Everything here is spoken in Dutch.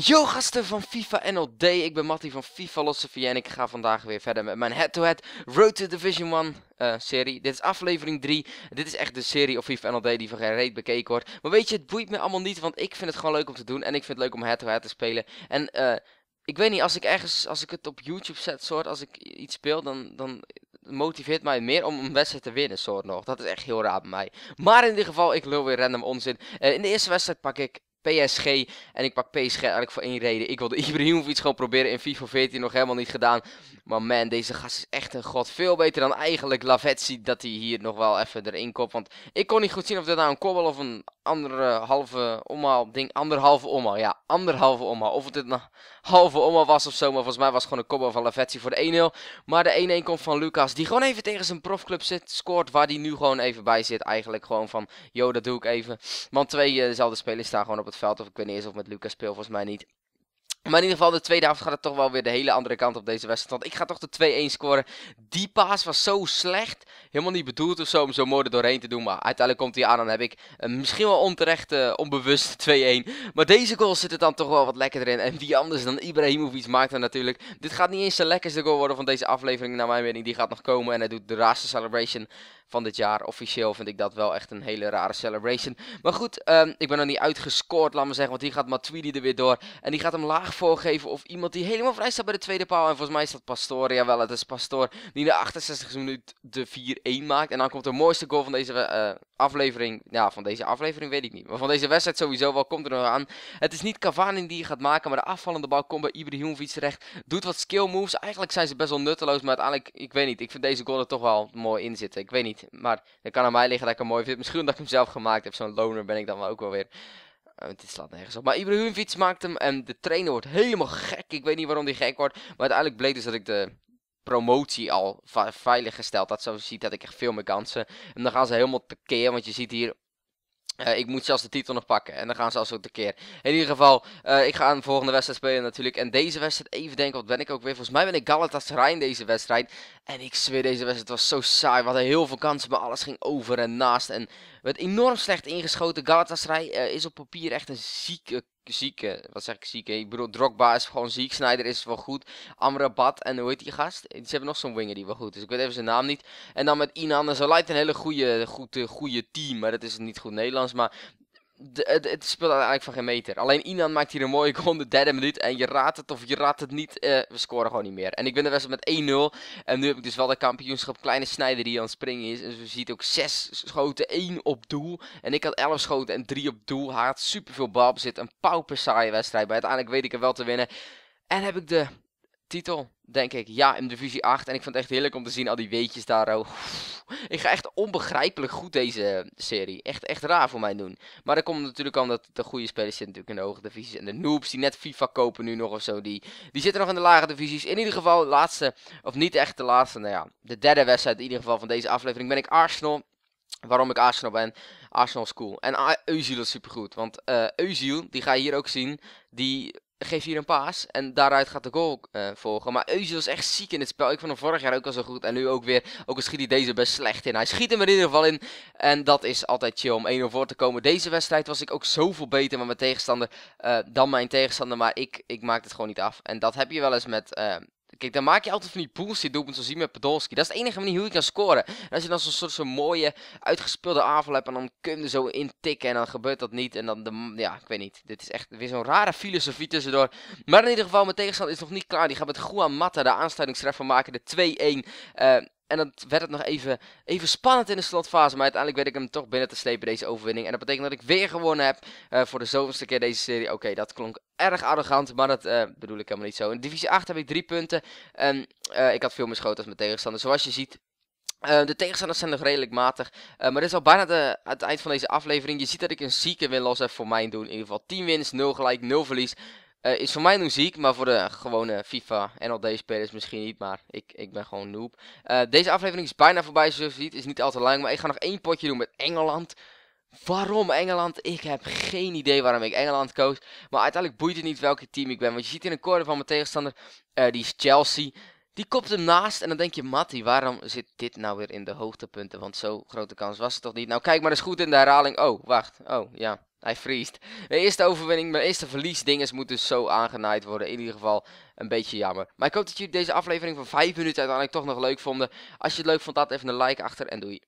Yo gasten van FIFA NLD, ik ben Matty van FIFA Lossophie en ik ga vandaag weer verder met mijn head-to-head Road to Division 1 eh, serie. Dit is aflevering 3, dit is echt de serie op FIFA NLD die van geen reet bekeken wordt. Maar weet je, het boeit me allemaal niet, want ik vind het gewoon leuk om te doen en ik vind het leuk om head-to-head te spelen. En eh, ik weet niet, als ik ergens, als ik het op YouTube zet soort, als ik iets speel, dan, dan motiveert mij meer om een wedstrijd te winnen soort nog. Dat is echt heel raar bij mij. Maar in ieder geval, ik lul weer random onzin. Eh, in de eerste wedstrijd pak ik PSG. En ik pak PSG eigenlijk voor één reden. Ik wilde Ibrahimovic gewoon proberen in FIFA 14 nog helemaal niet gedaan. Maar man, deze gast is echt een god. Veel beter dan eigenlijk Lavetzi. dat hij hier nog wel even erin komt. Want ik kon niet goed zien of dat nou een kobbel of een Anderhalve halve ding. Anderhalve omal ja. Anderhalve omal Of het een nou halve omal was of zo. Maar volgens mij was het gewoon een combo van Lavetti voor de 1-0. Maar de 1-1 komt van Lucas. Die gewoon even tegen zijn profclub zit. Scoort waar die nu gewoon even bij zit. Eigenlijk gewoon van, yo dat doe ik even. Want twee eh, dezelfde spelers staan gewoon op het veld. Of ik weet niet eens of met Lucas speel, volgens mij niet. Maar in ieder geval, de tweede helft gaat het toch wel weer de hele andere kant op deze wedstrijd. Want ik ga toch de 2-1 scoren. Die paas was zo slecht. Helemaal niet bedoeld of zo om zo mooi doorheen te doen. Maar uiteindelijk komt hij aan. Dan heb ik eh, misschien wel onterecht uh, onbewust 2-1. Maar deze goal zit er dan toch wel wat lekkerder in. En wie anders dan Ibrahimovic maakt dan natuurlijk. Dit gaat niet eens de lekkerste goal worden van deze aflevering. Naar mijn mening, die gaat nog komen. En hij doet de raarste celebration van dit jaar. Officieel vind ik dat wel echt een hele rare celebration. Maar goed, ehm, ik ben nog niet uitgescoord, laat maar zeggen. Want hier gaat Matuidi er weer door. En die gaat hem laag voorgeven of iemand die helemaal vrij staat bij de tweede paal. En volgens mij is dat Pastoor. Jawel, het is Pastoor die in de 68 e minuut de 4-1 maakt. En dan komt de mooiste goal van deze eh, aflevering. Ja, van deze aflevering weet ik niet. Maar van deze wedstrijd sowieso wel komt er nog aan. Het is niet Cavani die gaat maken, maar de afvallende bal komt bij Ibrahimovic terecht. Doet wat skill moves. Eigenlijk zijn ze best wel nutteloos, maar uiteindelijk, ik weet niet. Ik vind deze goal er toch wel mooi in zitten. Ik weet niet. Maar dat kan aan mij liggen dat ik hem mooi vind. Misschien dat ik hem zelf gemaakt heb. Zo'n loner ben ik dan wel ook wel weer. Uh, eh, dit slaat nergens op. Maar Ibrahimovic maakt hem. En de trainer wordt helemaal gek. Ik weet niet waarom die gek wordt. Maar uiteindelijk bleek dus dat ik de promotie al veilig gesteld had. Zo ziet dat ik echt veel meer kansen. En dan gaan ze helemaal tekeer. Want je ziet hier eh, ik moet zelfs de titel nog pakken. En dan gaan ze als ook de keer. In ieder geval, eh, ik ga aan volgende wedstrijd spelen natuurlijk. En deze wedstrijd, even denken, wat ben ik ook weer? Volgens mij ben ik Galatasaray in deze wedstrijd. En ik zweer, deze wedstrijd was zo saai. We hadden heel veel kansen, maar alles ging over en naast. En werd enorm slecht ingeschoten. Galatasaray uh, is op papier echt een zieke zieke. Eh, wat zeg ik zieke? Ik bedoel, Drogba is gewoon ziek. Snyder is wel goed. Amrabat en hoe heet die gast? Ze hebben nog zo'n winger die wel goed is. Ik weet even zijn naam niet. En dan met Inan en Zalait een hele goede, goed, eh, goede team. Maar dat is niet goed Nederlands. Maar het speelt eigenlijk van geen meter. Alleen Inan maakt hier een mooie goal de derde minuut. En je raadt het of je raadt het niet. Eh, we scoren gewoon niet meer. En ik ben de wedstrijd met 1-0. En nu heb ik dus wel de kampioenschap Kleine Snijder die aan het springen is. En zo ziet ook 6 schoten, 1 op doel. En ik had 11 schoten en 3 op doel. Hij had superveel balbezit. Een pauper saaie wedstrijd. Maar uiteindelijk weet ik er wel te winnen. En heb ik de titel denk ik, ja, in divisie 8. En ik vond het echt heerlijk om te zien, al die weetjes daar. Oh. Ik ga echt onbegrijpelijk goed deze serie. Echt, echt raar voor mij doen. Maar dat komt natuurlijk omdat de goede spelers zitten natuurlijk in de hoge divisies. En de noobs die net FIFA kopen nu nog of zo, die, die zitten nog in de lage divisies. In ieder geval, laatste, of niet echt de laatste, nou ja, de derde wedstrijd in ieder geval van deze aflevering ben ik Arsenal. Waarom ik Arsenal ben. Arsenal is cool. En Eusiel is supergoed. Want uh, die ga je hier ook zien. Die geeft hier een paas en daaruit gaat de goal eh, volgen. Maar Eusie was echt ziek in het spel. Ik vond hem vorig jaar ook al zo goed en nu ook weer. Ook al schiet hij deze best slecht in. Hij schiet hem er in ieder geval in en dat is altijd chill om 1-0 voor te komen. Deze wedstrijd was ik ook zoveel beter met mijn tegenstander eh, dan mijn tegenstander. Maar ik, ik maak het gewoon niet af. En dat heb je wel eens met eh, Kijk, dan maak je altijd van die bullshit doelpunt zoals hier met Podolski. Dat is de enige manier hoe je kan scoren. En als je dan zo'n soort zo mooie, uitgespeelde aanval hebt en dan kun je zo intikken en dan gebeurt dat niet. En dan, de, ja, ik weet niet. Dit is echt weer zo'n rare filosofie tussendoor. Maar in ieder geval, mijn tegenstander is nog niet klaar. Die gaat met Juan Mata de aansluitingstreffer maken, de 2-1. En dan werd het nog even, even spannend in de slotfase. Maar uiteindelijk weet ik hem toch binnen te slepen, deze overwinning. En dat betekent dat ik weer gewonnen heb eh, voor de zoveelste keer deze serie. Oké, dat klonk erg arrogant, maar dat eh, bedoel ik helemaal niet zo. In divisie 8 heb ik drie punten. En eh, ik had veel meer schoten als mijn tegenstander. Zoals je ziet, uh, de tegenstanders zijn nog redelijk matig. maar dit is al bijna de, het eind van deze aflevering. Je ziet dat ik een zieke win los heb voor mijn doen. In ieder geval 10 wins, 0 gelijk, 0 verlies. Eh, is voor mij muziek, ziek, maar voor de gewone FIFA en spelers misschien niet. Maar ik, ik ben gewoon noob. Eh, deze aflevering is bijna voorbij, zoals je ziet. Is niet al te lang, maar ik ga nog één potje doen met Engeland. Waarom Engeland? Ik heb geen idee waarom ik Engeland koos. Maar uiteindelijk boeit het niet welke team ik ben. Want je ziet in een corner van mijn tegenstander, eh, die is Chelsea. Die kopt hem naast en dan denk je, Matty, waarom zit dit nou weer in de hoogtepunten? Want zo grote kans was het toch niet? Nou, kijk maar eens goed in de herhaling. Oh, wacht. Oh, ja. Hij vriest. Mijn eerste overwinning, mijn eerste verlies. moet dus zo aangenaaid worden. In ieder geval een beetje jammer. Maar ik hoop dat jullie deze aflevering van 5 minuten uiteindelijk toch nog leuk vonden. Als je het leuk vond, laat even een like achter en doei.